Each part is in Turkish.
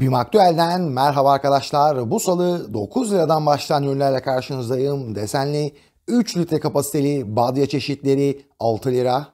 BİM Aktüel'den merhaba arkadaşlar. Bu salı 9 liradan başlayan ürünlerle karşınızdayım. Desenli 3 litre kapasiteli badya çeşitleri 6 lira.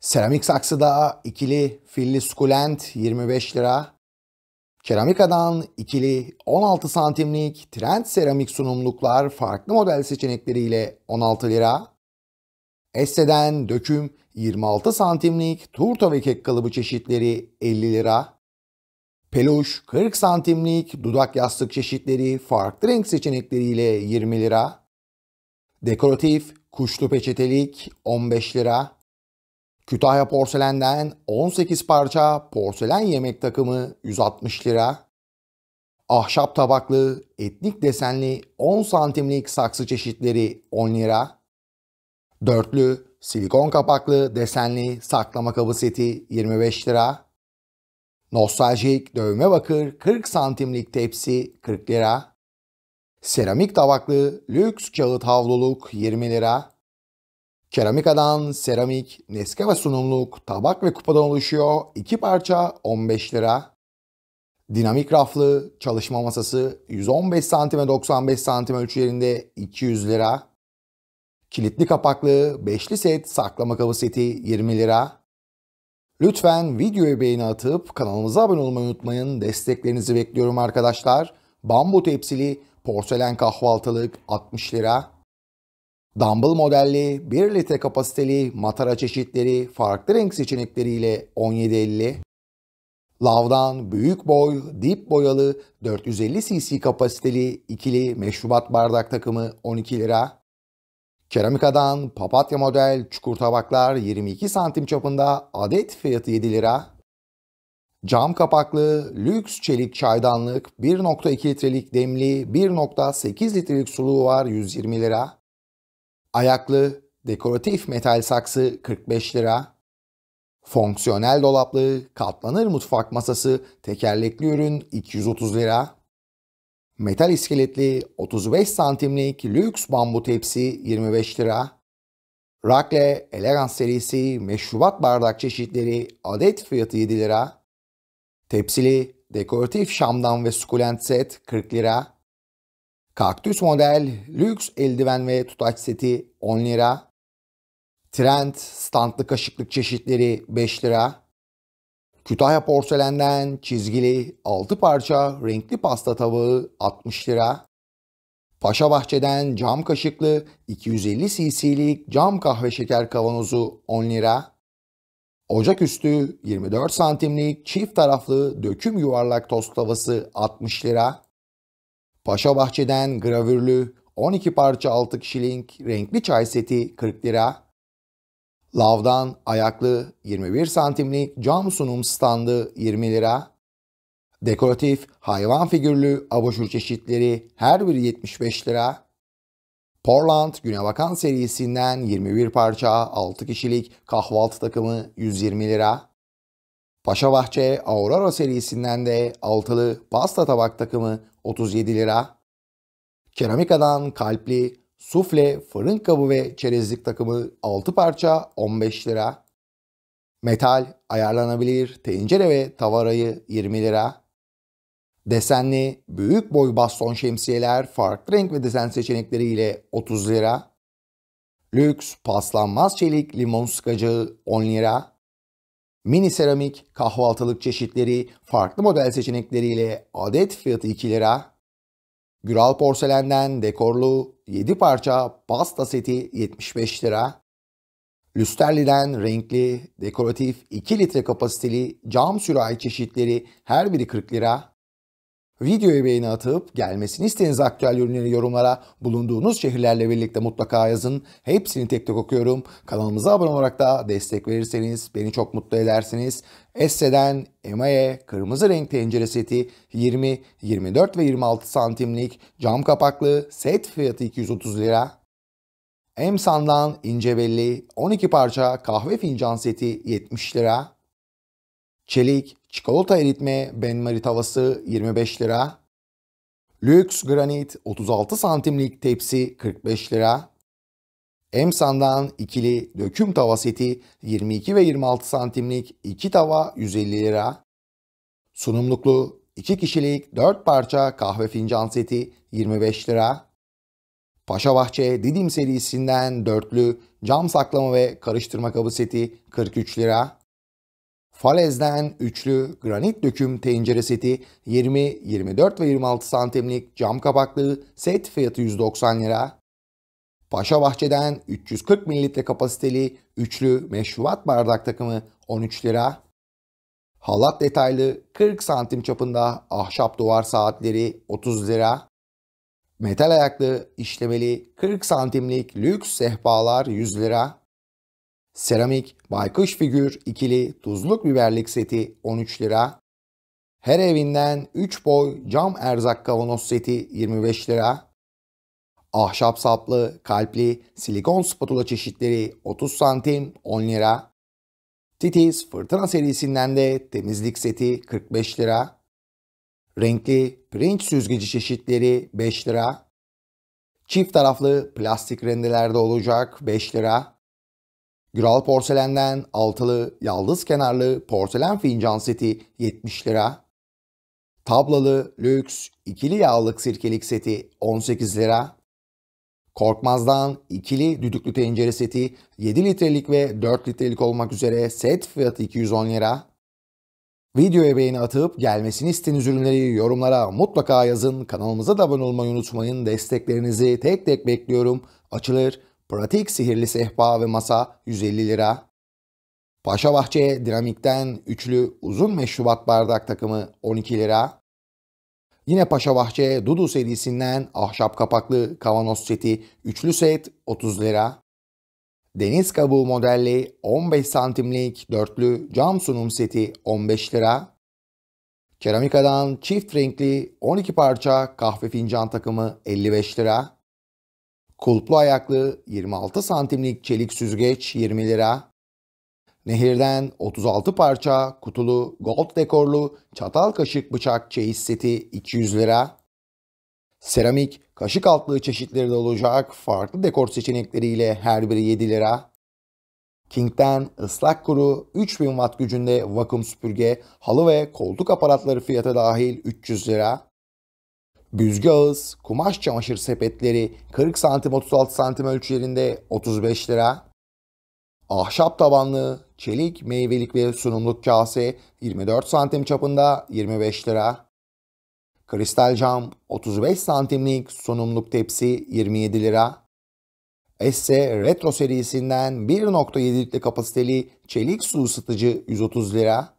Seramik saksıda ikili filli sukulent 25 lira. Keramikadan ikili 16 santimlik trend seramik sunumluklar farklı model seçenekleriyle 16 lira. Esse'den döküm 26 santimlik turta ve kek kalıbı çeşitleri 50 lira. Peluş 40 santimlik dudak yastık çeşitleri farklı renk seçenekleriyle 20 lira. Dekoratif kuşlu peçetelik 15 lira. Kütahya porselenden 18 parça porselen yemek takımı 160 lira. Ahşap tabaklı etnik desenli 10 santimlik saksı çeşitleri 10 lira. Dörtlü silikon kapaklı desenli saklama kabı seti 25 lira. Nostaljik dövme bakır 40 santimlik tepsi 40 lira. Seramik tabaklı lüks kağıt havluluk 20 lira. Keramikadan seramik, neske ve sunumluk, tabak ve kupadan oluşuyor. 2 parça 15 lira. Dinamik raflı çalışma masası 115 santime 95 santim ölçülerinde 200 lira. Kilitli kapaklı beşli set saklama kabı seti 20 lira. Lütfen videoya beğeni atıp kanalımıza abone olmayı unutmayın. Desteklerinizi bekliyorum arkadaşlar. Bambu tepsili porselen kahvaltılık 60 lira. Dumble modelli 1 litre kapasiteli matara çeşitleri farklı renk seçenekleriyle 17.50. Lavdan büyük boy, dip boyalı 450 cc kapasiteli ikili meşrubat bardak takımı 12 lira. Keramikadan papatya model çukur tabaklar 22 santim çapında adet fiyatı 7 lira. Cam kapaklı lüks çelik çaydanlık 1.2 litrelik demli 1.8 litrelik suluğu var 120 lira. Ayaklı dekoratif metal saksı 45 lira. Fonksiyonel dolaplı katlanır mutfak masası tekerlekli ürün 230 lira. Metal iskeletli 35 santimlik lüks bambu tepsi 25 lira. Rakle Elegance serisi meşrubat bardak çeşitleri adet fiyatı 7 lira. Tepsili dekoratif şamdan ve sukulent set 40 lira. Kaktüs model lüks eldiven ve tutaç seti 10 lira. Trend standlı kaşıklık çeşitleri 5 lira. Kütahya porselenden çizgili 6 parça renkli pasta tavağı 60 lira. Paşa Bahçe'den cam kaşıklı 250 cc'lik cam kahve şeker kavanozu 10 lira. Ocak üstü 24 santimlik çift taraflı döküm yuvarlak tost tavası 60 lira. Paşa Bahçe'den gravürlü 12 parça 6 kişilik renkli çay seti 40 lira. Lavdan ayaklı 21 santimlik cam sunum standı 20 lira. Dekoratif hayvan figürlü abajur çeşitleri her biri 75 lira. Portland Günebakan serisinden 21 parça 6 kişilik kahvaltı takımı 120 lira. Paşa Bahçe Aurora serisinden de altılı pasta tabak takımı 37 lira. Keramikadan kalpli Sufle, fırın kabı ve çerezlik takımı 6 parça 15 lira. Metal, ayarlanabilir tencere ve tavarayı 20 lira. Desenli, büyük boy baston şemsiyeler farklı renk ve desen seçenekleriyle 30 lira. Lüks, paslanmaz çelik limon sıkacağı 10 lira. Mini seramik, kahvaltılık çeşitleri farklı model seçenekleriyle adet fiyatı 2 lira. Güral porselenden dekorlu 7 parça pasta seti 75 lira. Lüsterli'den renkli, dekoratif 2 litre kapasiteli cam sürahi çeşitleri her biri 40 lira. Videoya beğeni atıp gelmesini istediğiniz aktüel ürünleri yorumlara bulunduğunuz şehirlerle birlikte mutlaka yazın. Hepsini tek tek okuyorum. Kanalımıza abone olarak da destek verirseniz beni çok mutlu edersiniz. Esse'den Emaye kırmızı renk tencere seti 20, 24 ve 26 santimlik cam kapaklı set fiyatı 230 lira. Emsan'dan ince belli 12 parça kahve fincan seti 70 lira. Çelik Çikolata eritme benmarie tavası 25 lira. Lüks granit 36 santimlik tepsi 45 lira. Emsan'dan ikili döküm tava seti 22 ve 26 santimlik 2 tava 150 lira. Sunumluklu 2 kişilik 4 parça kahve fincan seti 25 lira. Paşa Bahçe Didim serisinden dörtlü cam saklama ve karıştırma kabı seti 43 lira. Falez'den üçlü granit döküm tencere seti 20, 24 ve 26 santimlik cam kapaklı set fiyatı 190 lira. Paşa Bahçe'den 340 mililitre kapasiteli üçlü meşrubat bardak takımı 13 lira. Halat detaylı 40 santim çapında ahşap duvar saatleri 30 lira. Metal ayaklı işlemeli 40 santimlik lüks sehpalar 100 lira. Seramik, baykuş figür, ikili, tuzluk biberlik seti 13 lira. Her evinden 3 boy cam erzak kavanoz seti 25 lira. Ahşap saplı, kalpli, silikon spatula çeşitleri 30 santim 10 lira. Titiz Fırtına serisinden de temizlik seti 45 lira. Renkli pirinç süzgeci çeşitleri 5 lira. Çift taraflı plastik rendelerde olacak 5 lira. Güral Porselen'den altılı yaldız kenarlı porselen fincan seti 70 lira. Tablalı lüks ikili yağlık sirkelik seti 18 lira. Korkmaz'dan ikili düdüklü tencere seti 7 litrelik ve 4 litrelik olmak üzere set fiyatı 210 lira. Videoya beğeni atıp gelmesini istediğiniz ürünleri yorumlara mutlaka yazın. Kanalımıza da abone olmayı unutmayın. Desteklerinizi tek tek bekliyorum. Açılır, Pratik sihirli sehpa ve masa 150 lira. Paşa Bahçe Dinamik'ten üçlü uzun meşrubat bardak takımı 12 lira. Yine Paşa Bahçe Dudu serisinden ahşap kapaklı kavanoz seti üçlü set 30 lira. Deniz kabuğu modelli 15 santimlik dörtlü cam sunum seti 15 lira. Keramikadan çift renkli 12 parça kahve fincan takımı 55 lira. Kulplu ayaklı 26 santimlik çelik süzgeç 20 lira. Nehirden 36 parça kutulu gold dekorlu çatal kaşık bıçak çeyiz seti 200 lira. Seramik kaşık altlığı çeşitleri de olacak farklı dekor seçenekleriyle her biri 7 lira. King'den ıslak kuru 3000 watt gücünde vakum süpürge, halı ve koltuk aparatları fiyata dahil 300 lira. Büzgü ağız, kumaş çamaşır sepetleri 40 santim 36 santim ölçülerinde 35 lira. Ahşap tabanlı, çelik, meyvelik ve sunumluk kase 24 santim çapında 25 lira. Kristal cam 35 santimlik sunumluk tepsi 27 lira. Esse Retro serisinden 1.7 litre kapasiteli çelik su ısıtıcı 130 lira.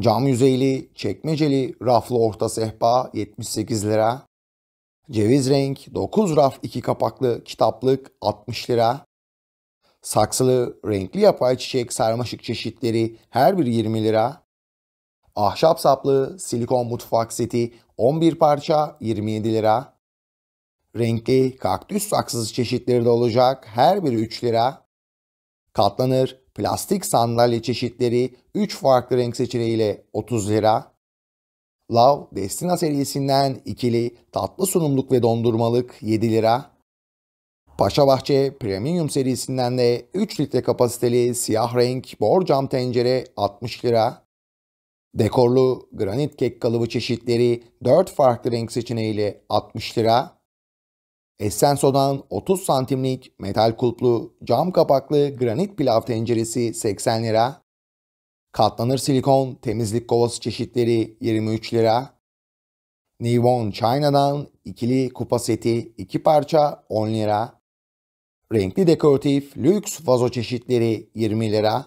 Cam yüzeyli, çekmeceli, raflı orta sehpa 78 lira. Ceviz renk, 9 raf 2 kapaklı kitaplık 60 lira. Saksılı, renkli yapay çiçek sarmaşık çeşitleri her biri 20 lira. Ahşap saplı silikon mutfak seti 11 parça 27 lira. Renkli kaktüs saksısı çeşitleri de olacak her biri 3 lira. Katlanır plastik sandalye çeşitleri 3 farklı renk seçeneğiyle 30 lira. Love Destina serisinden ikili tatlı sunumluk ve dondurmalık 7 lira. Paşa Bahçe Premium serisinden de 3 litre kapasiteli siyah renk bor cam tencere 60 lira. Dekorlu granit kek kalıbı çeşitleri 4 farklı renk seçeneğiyle 60 lira. Essenso'dan 30 santimlik metal kulplu cam kapaklı granit pilav tenceresi 80 lira. Katlanır silikon temizlik kovası çeşitleri 23 lira. Nivon China'dan ikili kupa seti 2 parça 10 lira. Renkli dekoratif lüks vazo çeşitleri 20 lira.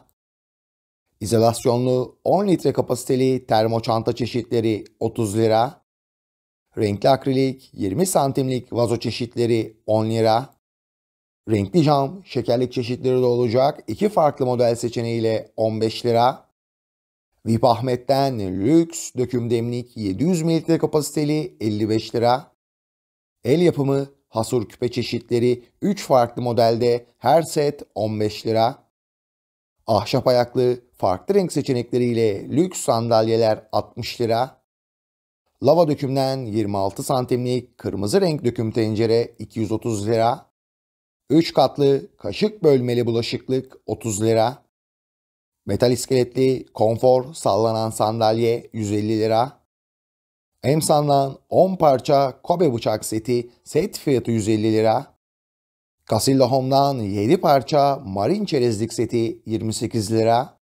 İzolasyonlu 10 litre kapasiteli termo çanta çeşitleri 30 lira. Renkli akrilik 20 santimlik vazo çeşitleri 10 lira. Renkli cam şekerlik çeşitleri de olacak. İki farklı model seçeneğiyle 15 lira. VIP Ahmet'ten lüks döküm demlik 700 mililitre kapasiteli 55 lira. El yapımı hasur küpe çeşitleri 3 farklı modelde her set 15 lira. Ahşap ayaklı farklı renk seçenekleriyle lüks sandalyeler 60 lira. Lava dökümden 26 santimlik kırmızı renk döküm tencere 230 lira. 3 katlı kaşık bölmeli bulaşıklık 30 lira. Metal iskeletli konfor sallanan sandalye 150 lira. Emsan'dan 10 parça Kobe bıçak seti set fiyatı 150 lira. Casilla 7 parça marin çerezlik seti 28 lira.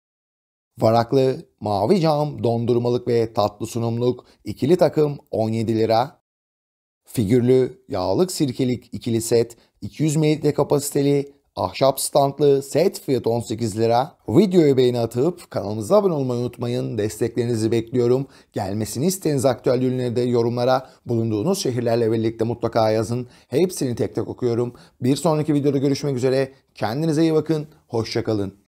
Varaklı, mavi cam, dondurmalık ve tatlı sunumluk ikili takım 17 lira. Figürlü, yağlık sirkelik ikili set 200 ml kapasiteli ahşap standlı set fiyat 18 lira. Videoyu beğeni atıp kanalımıza abone olmayı unutmayın. Desteklerinizi bekliyorum. Gelmesini istediğiniz aktüel ürünleri de yorumlara bulunduğunuz şehirlerle birlikte mutlaka yazın. Hepsini tek tek okuyorum. Bir sonraki videoda görüşmek üzere. Kendinize iyi bakın. Hoşçakalın.